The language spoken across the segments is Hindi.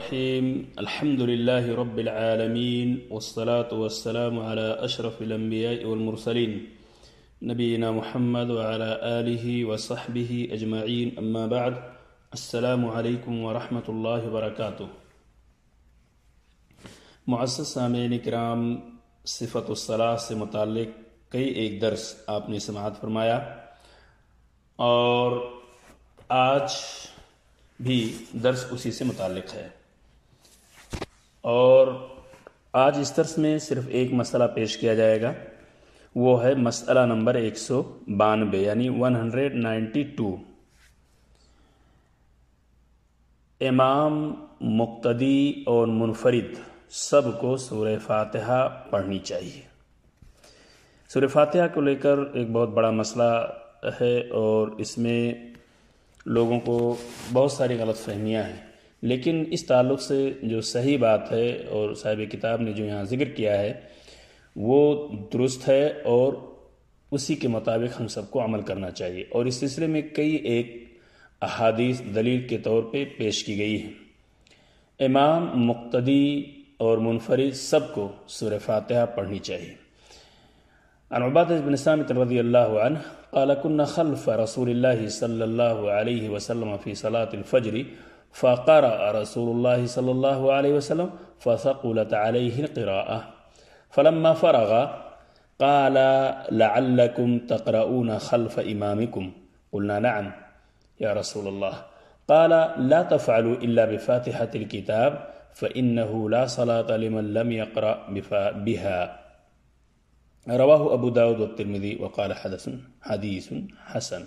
الرحيم الحمد لله رب العالمين والصلاة والسلام على أشرف الأنبياء والمرسلين نبينا محمد وعلى آله وصحبه أجمعين أما بعد السلام عليكم ورحمة الله وبركاته मुआसद सामीन कराम सिफत सलाह متعلق کئی ایک درس آپ نے سماعت فرمایا اور آج بھی درس اسی سے متعلق ہے और आज इस तरस में सिर्फ एक मसला पेश किया जाएगा वो है मसला नंबर एक सौ बानवे यानी वन हंड्रेड नाइन्टी टू इमाम मुक्तदी और मुनफरद को सूर्य फातहा पढ़नी चाहिए सूर्य फातहा को लेकर एक बहुत बड़ा मसला है और इसमें लोगों को बहुत सारी गलत फहमियाँ हैं लेकिन इस ताल्लुक़ से जो सही बात है और साहिब किताब ने जो यहाँ ज़िक्र किया है वो दुरुस्त है और उसी के मुताबिक हम सबको अमल करना चाहिए और इस सिलसिले में कई एक अहादीस दलील के तौर पे पेश की गई है इमाम मुक्तदी और मुनफरद सबको सूर फातहा पढ़नी चाहिए अनबातबिन सामित رسول الله صلى الله रसूल وسلم في صلاة الفجر فقرأ رسول الله صلى الله عليه وسلم فثقلت عليه القراءة فلما فرغ قال لعلكم تقرؤون خلف إمامكم قلنا نعم يا رسول الله قال لا تفعلوا إلا بفاتحة الكتاب فإنه لا صلاة لمن لم يقرأ بها رواه أبو داود والترمذي وقال حدث حديث حسن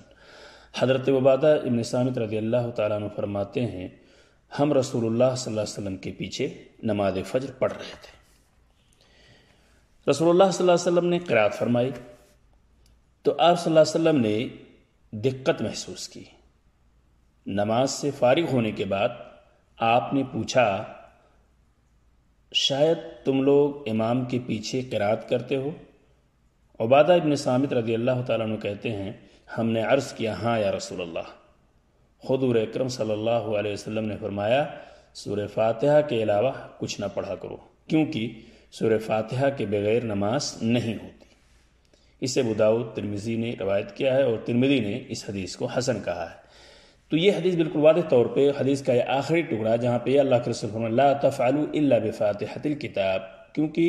हज़रत वबादा इबन सामित रदी अल्लाह तु फरमाते हैं हम रसूलुल्लाह सल्लल्लाहु अलैहि वसल्लम के पीछे नमाज फ़जर पढ़ रहे थे रसूलुल्लाह सल्लल्लाहु अलैहि वसल्लम ने किरात फरमाई तो आप सल्लल्लाहु अलैहि वसल्लम ने दिक्कत महसूस की नमाज से फारिग होने के बाद आपने पूछा शायद तुम लोग इमाम के पीछे किरात करते हो उबादा इबन सामित रदी अल्लाह तु कहते हैं हमने अर्ज़ किया हाँ या रसूल अल्लाह खुदूर अक्रम वसल्लम ने फरमाया सूर फातिहा के अलावा कुछ ना पढ़ा करो क्योंकि सूर फातिहा के बगैर नमाज नहीं होती इसे बुदाऊद तिरमिज़ी ने रवायत किया है और तिरमिजी ने इस हदीस को हसन कहा है तो ये हदीस बिल्कुल वाद तौर पर हदीस का यह आखिरी टुकड़ा जहाँ पे अल्लाह के रसूल ला तफ़ालू अल्ला बफ़ातहतिल किताब क्योंकि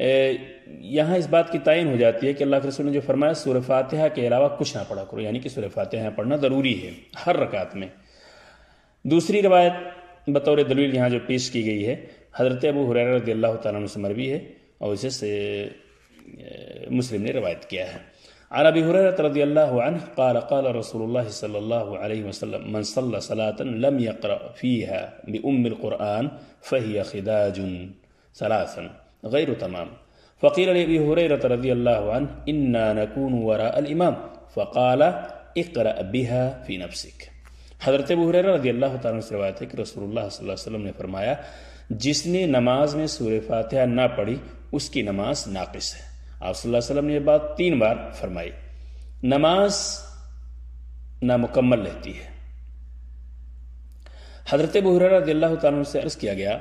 यहाँ इस बात की तयन हो जाती है कि अल्लाह के रसूल ने जो फरमाया सूर फातहा के अलावा कुछ ना पढ़ा करो यानी कि सूर फातहा पढ़ना ज़रूरी है हर रकात में दूसरी रवायत बतौर दलील यहाँ जो पेश की गई है हज़रत अबू हुरैर रदी अल्लाह तुम मरवी है और इसे से मुस्लिम ने रवायत किया है عن ابي هريره رضي الله عنه قال قال رسول الله صلى الله عليه وسلم من صلى صلاه لم يقرا فيها بام القران فهي خداج ثلاثا गैर तमाम फ़कीर अबी हुरत रजी अल्लाह इन्ना नकून वरा इमाम फ़काल इकर बिहा फ़ी नफसिक हज़रत बहर रजी अल्लाह तरवायत है कि रसोल्ला वसलम ने फरमाया जिसने नमाज में सूर्य फातह ना पढ़ी उसकी नमाज नाकस है आप वसल्लम ने यह बात तीन बार फरमाई नमाज नामुकम्मल रहती है हज़रत बहर रजी अल्लाह से अर्ज़ किया गया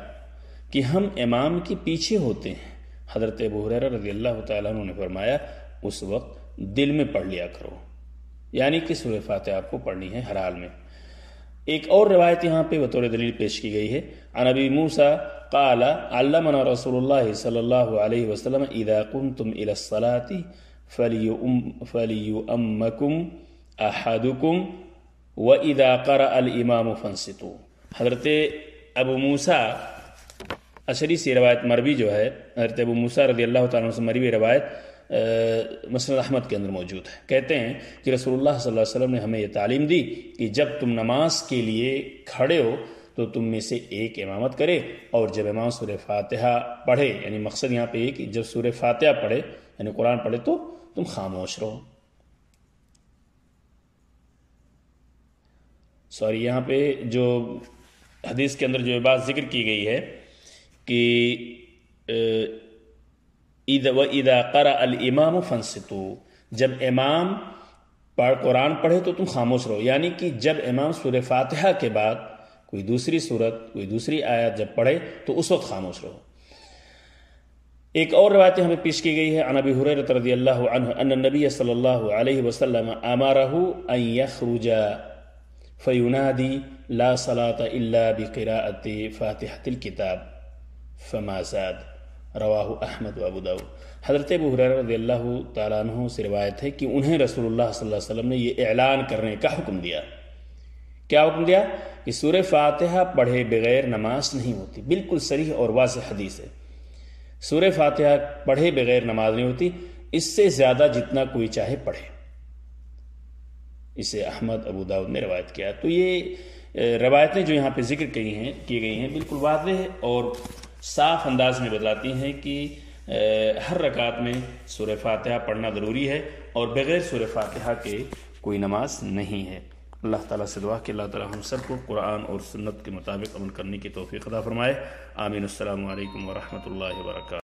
कि हम इमाम के पीछे होते हैं हज़रत बहर रजी अल्लाह तु ने फरमाया उस वक्त दिल में पढ़ लिया करो यानी कि सूर्य फातह आपको पढ़नी है हर हाल में एक और रिवायत यहाँ पे बतौर दलील पेश की गई है अनबी मूसा काला अल्लामना रसोल्ला सल्ला वसलम इदाकुम तुम इलाती फली फली अम्मकुम अहदुकुम व इदा कर अल इमाम फंसितु हज़रत अबू मूसा अशरी से रवायत मरवी जो है हरत अबू मूसा रदी अल्लाह से मरवी रवायत मसनद अहमद के अंदर मौजूद है कहते हैं कि रसोल वसम ने हमें यह तालीम दी कि जब तुम नमाज के लिए खड़े हो तो तुम में से एक इमामत करे और जब इमाम सूर्य फातहा पढ़े यानी मकसद यहाँ पे ये कि जब सूर फातहा पढ़े यानी कुरान पढ़े तो तुम खामोश रहो सॉरी यहाँ पे जो हदीस के अंदर जो बात जिक्र की गई है कि ईद व ईदा कर अलमाम फनसतु जब इमाम पढ़ कुरान पढ़े तो तुम खामोश रहो यानी कि जब इमाम सूर फातहा के बाद कोई दूसरी सूरत कोई दूसरी आयत जब पढ़े तो उस वक्त खामोश रहो एक और रवायत हमें पेश की गई है अनबी हुर रदी अल्लाह अन नबी सल्लल्लाहु अलैहि वसल्लम अमारहु अन यखरुजा फयुनादी ला सलात इल्ला बिकिराअति फातिहतिल किताब फमाजाद रवाह अहमद अबू दाऊद हज़रत अबू तु से रिवायत है कि उन्हें रसूल सल्लल्लाहु ने यह ऐलान करने का हुक्म दिया क्या हुक्म दिया कि सूर फातहा पढ़े बगैर नमाज नहीं होती बिल्कुल सरीह और वाज हदीस है सूर फातहा पढ़े बगैर नमाज नहीं होती इससे ज़्यादा जितना कोई चाहे पढ़े इसे अहमद अबू दाऊद ने रवायत किया तो ये रवायतें जो यहाँ पे जिक्र की हैं की गई हैं बिल्कुल वाज है और साफ अंदाज में बतलाती हैं कि हर रकात में सुर फातहा पढ़ना ज़रूरी है और बग़ैर सुर फातहा के कोई नमाज नहीं है अल्लाह ताला से दुआ कि अल्लाह ताला हम को कुरान और सुन्नत के मुताबिक अमल करने की तोफ़ी अदा फरमाए आमीन अल्लाम वरहमल वर्का